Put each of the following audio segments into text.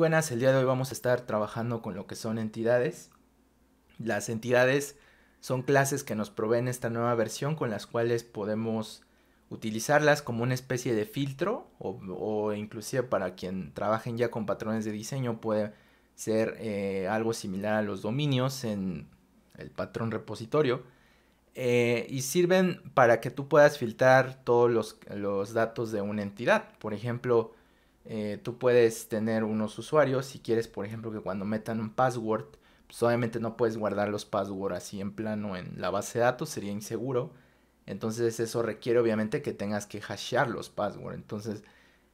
buenas, el día de hoy vamos a estar trabajando con lo que son entidades. Las entidades son clases que nos proveen esta nueva versión con las cuales podemos utilizarlas como una especie de filtro o, inclusive para quien trabajen ya con patrones de diseño puede ser eh, algo similar a los dominios en el patrón repositorio eh, y sirven para que tú puedas filtrar todos los datos de una entidad. Por ejemplo, eh, tú puedes tener unos usuarios si quieres, por ejemplo, que cuando metan un password, pues obviamente no puedes guardar los passwords así en plano en la base de datos, sería inseguro. Entonces eso requiere obviamente que tengas que hashear los passwords. Entonces,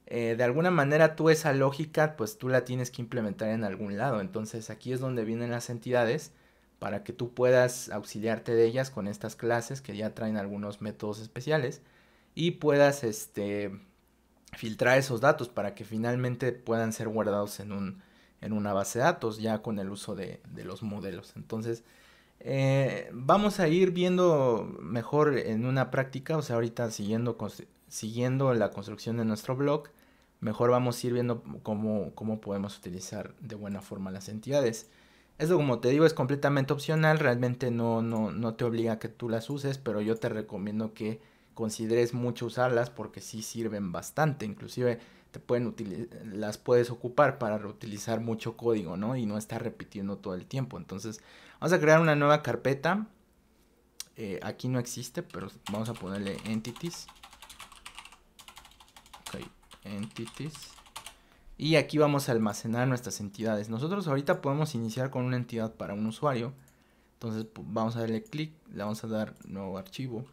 eh, de alguna manera tú esa lógica, pues tú la tienes que implementar en algún lado. Entonces aquí es donde vienen las entidades para que tú puedas auxiliarte de ellas con estas clases que ya traen algunos métodos especiales y puedas este, filtrar esos datos para que finalmente puedan ser guardados en, un, en una base de datos ya con el uso de, los modelos. Entonces, eh, vamos a ir viendo mejor en una práctica, o sea, ahorita siguiendo, siguiendo la construcción de nuestro blog, mejor vamos a ir viendo cómo, cómo podemos utilizar de buena forma las entidades. Eso, como te digo, es completamente opcional, realmente no, no, no te obliga a que tú las uses, pero yo te recomiendo que consideres mucho usarlas porque sí sirven bastante, inclusive te pueden las puedes ocupar para reutilizar mucho código, Y no estar repitiendo todo el tiempo. Entonces, vamos a crear una nueva carpeta. Eh, aquí no existe, pero vamos a ponerle entities. Ok, entities. Y aquí vamos a almacenar nuestras entidades. Nosotros ahorita podemos iniciar con una entidad para un usuario. Entonces vamos a darle clic, le vamos a dar nuevo archivo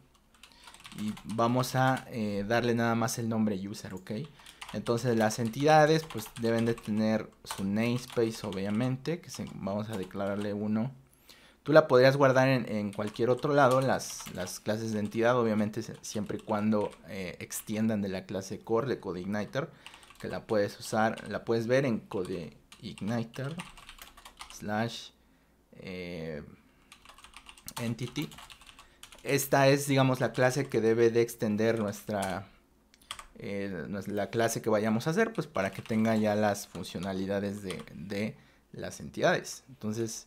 y vamos a eh, darle nada más el nombre user, ¿ok? Entonces las entidades pues deben de tener su namespace obviamente, que se, vamos a declararle uno. Tú la podrías guardar en, cualquier otro lado, las, las, clases de entidad obviamente siempre y cuando eh, extiendan de la clase core de CodeIgniter, que la puedes usar, la puedes ver en CodeIgniter slash eh, entity esta es, digamos, la clase que debe de extender nuestra, eh, la clase que vayamos a hacer, pues para que tenga ya las funcionalidades de, las entidades. Entonces,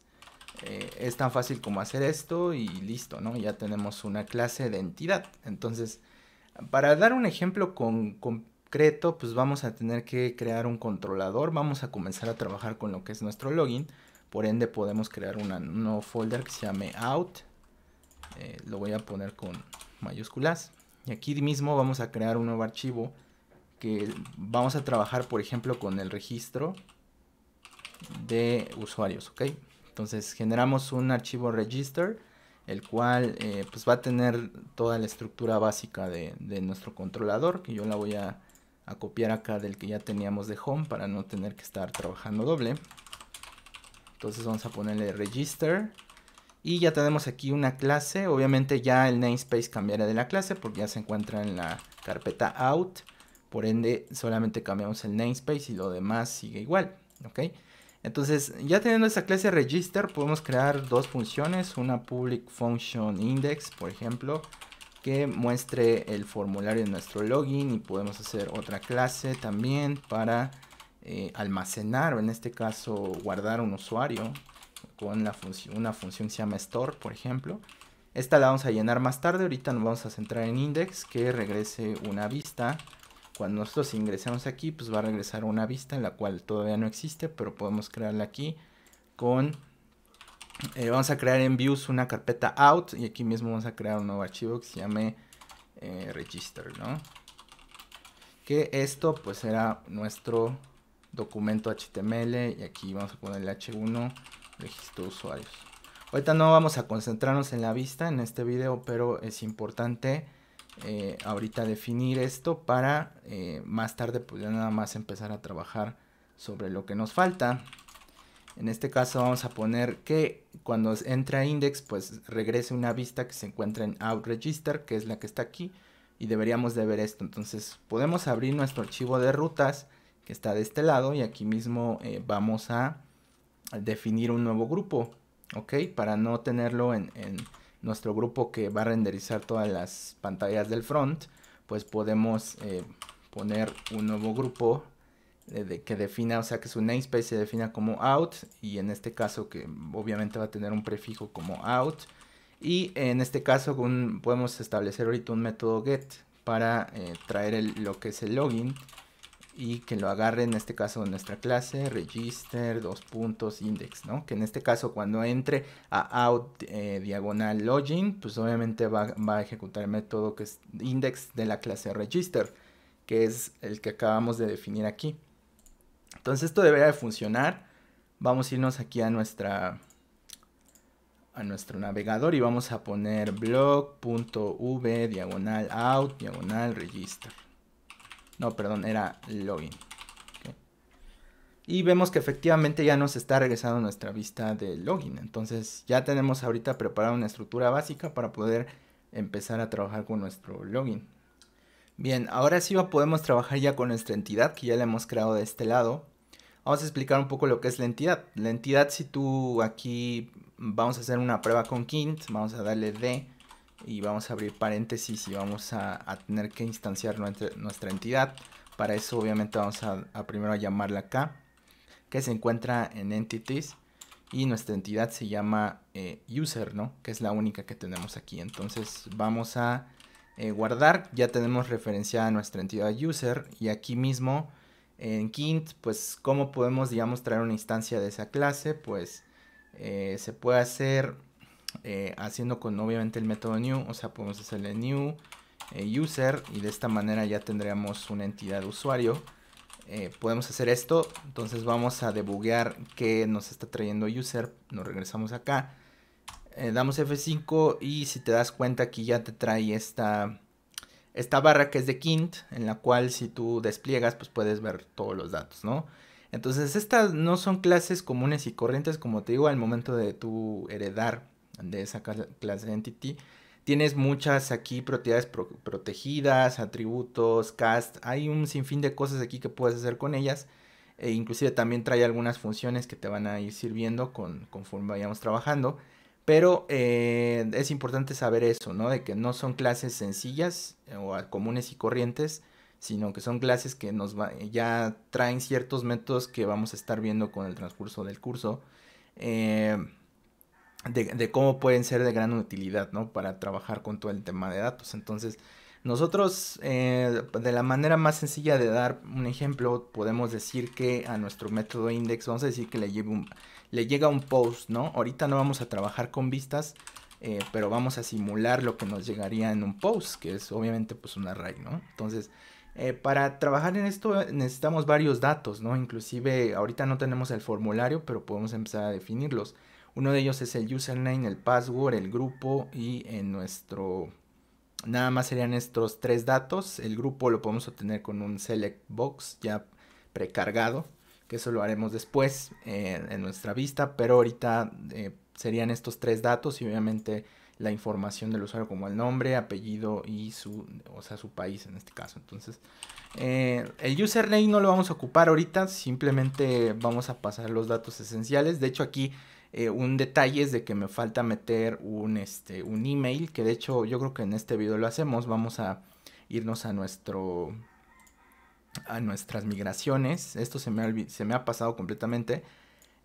eh, es tan fácil como hacer esto y listo, ¿no? Ya tenemos una clase de entidad. Entonces, para dar un ejemplo concreto, pues vamos a tener que crear un controlador, vamos a comenzar a trabajar con lo que es nuestro login, por ende podemos crear una, un nuevo folder que se llame out, eh, lo voy a poner con mayúsculas. Y aquí mismo vamos a crear un nuevo archivo que vamos a trabajar, por ejemplo, con el registro de usuarios, ¿ok? Entonces generamos un archivo register, el cual eh, pues va a tener toda la estructura básica de, nuestro controlador, que yo la voy a, a copiar acá del que ya teníamos de home para no tener que estar trabajando doble. Entonces vamos a ponerle register y ya tenemos aquí una clase, obviamente ya el namespace cambiará de la clase porque ya se encuentra en la carpeta out, por ende solamente cambiamos el namespace y lo demás sigue igual, Entonces ya teniendo esa clase register podemos crear dos funciones, una public function index por ejemplo, que muestre el formulario de nuestro login y podemos hacer otra clase también para eh, almacenar o en este caso guardar un usuario con una función se llama store, por ejemplo. Esta la vamos a llenar más tarde, ahorita nos vamos a centrar en index, que regrese una vista. Cuando nosotros ingresamos aquí, pues va a regresar una vista, la cual todavía no existe, pero podemos crearla aquí con... Eh, vamos a crear en views una carpeta out y aquí mismo vamos a crear un nuevo archivo que se llame eh, register, ¿no? Que esto pues era nuestro documento HTML y aquí vamos a poner el H1 Registro de usuarios. Ahorita no vamos a concentrarnos en la vista en este video, pero es importante eh, ahorita definir esto para eh, más tarde pues nada más empezar a trabajar sobre lo que nos falta. En este caso vamos a poner que cuando entra index pues regrese una vista que se encuentra en outregister que es la que está aquí y deberíamos de ver esto. Entonces podemos abrir nuestro archivo de rutas que está de este lado y aquí mismo eh, vamos a definir un nuevo grupo, ¿ok? Para no tenerlo en, nuestro grupo que va a renderizar todas las pantallas del front, pues podemos eh, poner un nuevo grupo de, que defina, o sea, que su namespace se defina como out y en este caso que obviamente va a tener un prefijo como out y en este caso podemos establecer ahorita un método get para eh, traer lo que es el login y que lo agarre en este caso de nuestra clase register dos puntos index, ¿no? Que en este caso cuando entre a out eh, diagonal login, pues obviamente va, a ejecutar el método que es index de la clase register, que es el que acabamos de definir aquí. Entonces esto debería de funcionar. Vamos a irnos aquí a nuestra a nuestro navegador y vamos a poner blog.v diagonal out diagonal register. No, perdón, era login. Y vemos que efectivamente ya nos está regresando nuestra vista de login. Entonces ya tenemos ahorita preparada una estructura básica para poder empezar a trabajar con nuestro login. Bien, ahora sí podemos trabajar ya con nuestra entidad que ya la hemos creado de este lado. Vamos a explicar un poco lo que es la entidad. La entidad, si tú aquí vamos a hacer una prueba con Kint, vamos a darle D y vamos a abrir paréntesis y vamos a, tener que instanciar nuestra, entidad. Para eso obviamente vamos a, a, primero llamarla acá, que se encuentra en entities y nuestra entidad se llama eh, user, ¿no? Que es la única que tenemos aquí. Entonces vamos a eh, guardar, ya tenemos referenciada nuestra entidad user y aquí mismo en Kint, pues cómo podemos, digamos, traer una instancia de esa clase, pues eh, se puede hacer eh, haciendo con obviamente el método new, o sea, podemos hacerle new eh, user y de esta manera ya tendríamos una entidad usuario. Eh, podemos hacer esto, entonces vamos a debuguear que nos está trayendo user, nos regresamos acá, damos F5 y si te das cuenta aquí ya te trae esta, esta barra que es de Kint, en la cual si tú despliegas pues puedes ver todos los datos, ¿no? Entonces estas no son clases comunes y corrientes, como te digo, al momento de tu heredar de esa clase de entity. Tienes muchas aquí propiedades protegidas, atributos, cast. Hay un sinfín de cosas aquí que puedes hacer con ellas. E inclusive también trae algunas funciones que te van a ir sirviendo con, conforme vayamos trabajando. Pero eh, es importante saber eso, ¿no? De que no son clases sencillas eh, o comunes y corrientes, sino que son clases que nos ya traen ciertos métodos que vamos a estar viendo con el transcurso del curso. Eh, de, cómo pueden ser de gran utilidad, ¿no? Para trabajar con todo el tema de datos. Entonces, nosotros, eh, de la manera más sencilla de dar un ejemplo, podemos decir que a nuestro método index, vamos a decir que le, le llega un post, ¿no? Ahorita no vamos a trabajar con vistas, eh, pero vamos a simular lo que nos llegaría en un post, que es obviamente pues un array, ¿no? Entonces, eh, para trabajar en esto necesitamos varios datos, ¿no? Inclusive ahorita no tenemos el formulario, pero podemos empezar a definirlos. Uno de ellos es el username, el password, el grupo y en nuestro... Nada más serían estos tres datos. El grupo lo podemos obtener con un select box ya precargado, que eso lo haremos después eh, en nuestra vista, pero ahorita eh, serían estos tres datos y obviamente la información del usuario como el nombre, apellido y su, o sea, su país en este caso. Entonces, eh, el username no lo vamos a ocupar ahorita, simplemente vamos a pasar los datos esenciales. De hecho, aquí eh, un detalle es de que me falta meter un, este, un email, que de hecho yo creo que en este video lo hacemos. Vamos a irnos a nuestro a nuestras migraciones. Esto se me, ha, se me ha pasado completamente.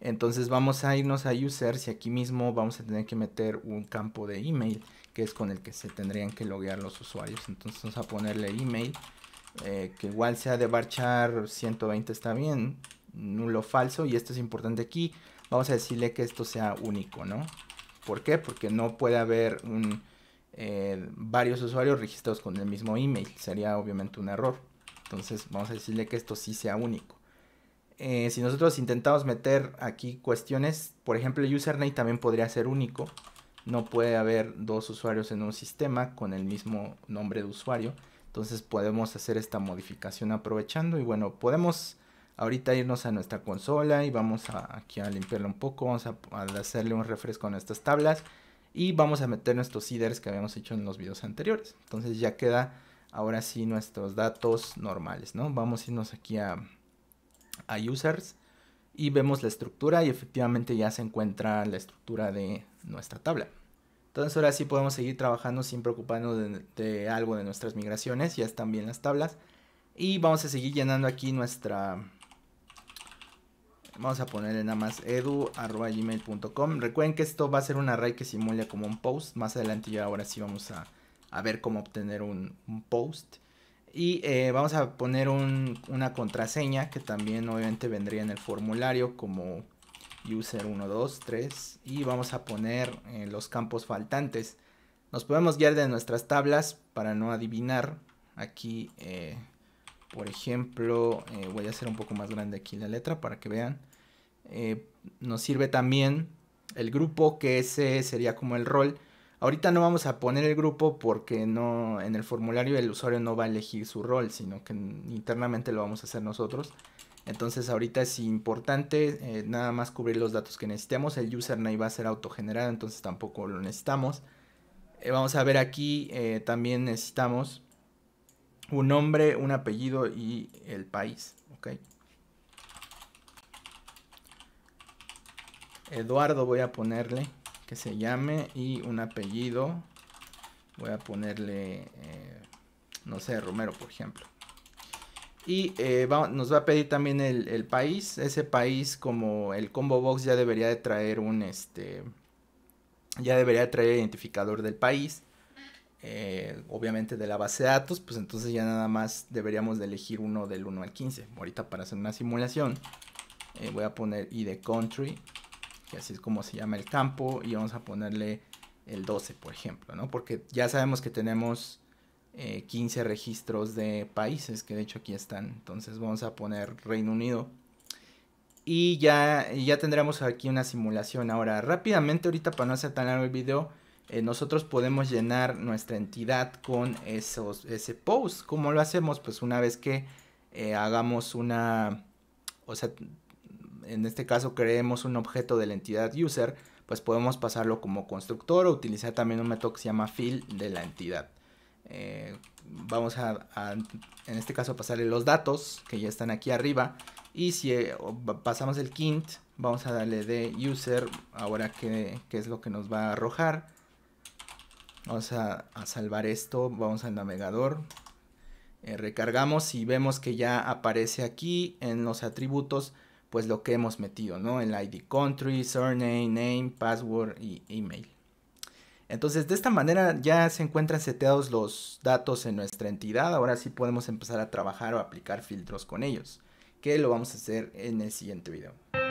Entonces vamos a irnos a users y aquí mismo vamos a tener que meter un campo de email, que es con el que se tendrían que loguear los usuarios. Entonces vamos a ponerle email, eh, que igual sea de barchar 120 está bien, nulo falso, y esto es importante aquí vamos a decirle que esto sea único, ¿no? ¿Por qué? Porque no puede haber eh, varios usuarios registrados con el mismo email. Sería obviamente un error. Entonces vamos a decirle que esto sí sea único. Eh, si nosotros intentamos meter aquí cuestiones, por ejemplo, el username también podría ser único. No puede haber dos usuarios en un sistema con el mismo nombre de usuario. Entonces podemos hacer esta modificación aprovechando y bueno, podemos ahorita irnos a nuestra consola y vamos aquí a limpiarla un poco, vamos a, hacerle un refresco a nuestras tablas y vamos a meter nuestros seeders que habíamos hecho en los videos anteriores. Entonces ya queda ahora sí nuestros datos normales, ¿no? Vamos a irnos aquí a, users y vemos la estructura y efectivamente ya se encuentra la estructura de nuestra tabla. Entonces ahora sí podemos seguir trabajando sin preocuparnos de algo de nuestras migraciones, ya están bien las tablas. Y vamos a seguir llenando aquí nuestra, Vamos a ponerle nada más edu.gmail.com. Recuerden que esto va a ser un array que simula como un post. Más adelante ya ahora sí vamos a, ver cómo obtener un, post. Y eh, vamos a poner una contraseña que también obviamente vendría en el formulario como user 123 Y vamos a poner eh, los campos faltantes. Nos podemos guiar de nuestras tablas para no adivinar. Aquí, eh, por ejemplo, voy a hacer un poco más grande aquí la letra para que vean. Eh, nos sirve también el grupo, que ese sería como el rol. Ahorita no vamos a poner el grupo porque no en el formulario el usuario no va a elegir su rol, sino que internamente lo vamos a hacer nosotros. Entonces ahorita es importante eh, nada más cubrir los datos que necesitemos. El username va a ser autogenerado, entonces tampoco lo necesitamos. Eh, vamos a ver aquí, también necesitamos un nombre, un apellido y el país. ok Eduardo voy a ponerle que se llame y un apellido. Voy a ponerle, eh, no sé, Romero, por ejemplo. Y eh, nos va a pedir también el, país. Ese país, como el combo box, ya debería de traer un este. Ya debería traer identificador del país. Eh, obviamente de la base de datos. Pues entonces ya nada más deberíamos de elegir uno del 1 al 15. Ahorita para hacer una simulación. voy a poner ID country así es como se llama el campo, y vamos a ponerle el 12, por ejemplo, ¿no? Porque ya sabemos que tenemos 15 eh, registros de países, que de hecho aquí están, entonces vamos a poner Reino Unido. Y ya, ya tendremos aquí una simulación. Ahora, rápidamente, ahorita para no hacer tan largo el video, eh, nosotros podemos llenar nuestra entidad con esos, ese post. ¿Cómo lo hacemos? Pues una vez que eh, hagamos una... O sea, en este caso creemos un objeto de la entidad user, pues podemos pasarlo como constructor o utilizar también un método que se llama fill de la entidad. Eh, vamos a, en este caso, pasarle los datos que ya están aquí arriba. Y si eh, pasamos el kint, vamos a darle de user, ahora que, es lo que nos va a arrojar. Vamos a, salvar esto, vamos al navegador, eh, recargamos y vemos que ya aparece aquí en los atributos pues lo que hemos metido, ¿no? El ID country, surname, name, password y email. Entonces, de esta manera ya se encuentran seteados los datos en nuestra entidad. Ahora sí podemos empezar a trabajar o aplicar filtros con ellos, que lo vamos a hacer en el siguiente video.